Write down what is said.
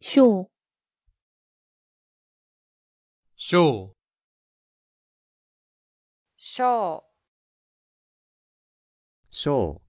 ショー、ショー、ショー、ショー